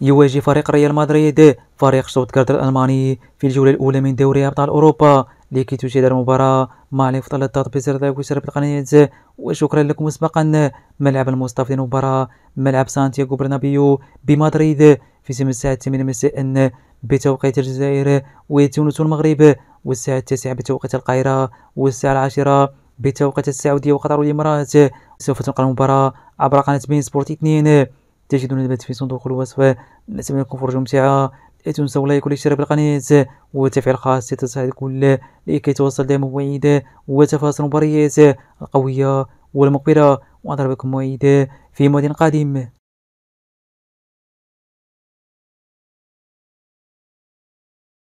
يواجه فريق ريال مدريد فريق شتوتغارت الألماني في الجولة الأولى من دوري أبطال أوروبا لكي تشاهد المباراة مع الافضل التطبيق وشرب القناة وشكرا لكم مسبقا ملعب المصطفى المباراة ملعب سانتياغو برنابيو بمدريد في سم الساعة 8 مساء بتوقيت الجزائر وتونس والمغرب والساعة 9 بتوقيت القاهرة والساعة 10 بتوقيت السعودية وقطر والإمارات سوف تنقل المباراة عبر قناة بين سبورت 2 تجدون نبات في صندوق الوصف نتمنى لكم فرجة ممتعة لا تنسوا لايك والاشتراك بالقناة وتفعيل الخاص لتصل الكل لكي توصل دائما موعد وتفاصيل المباريات القوية والمقبلة وأضربكم موعد في مواد قادم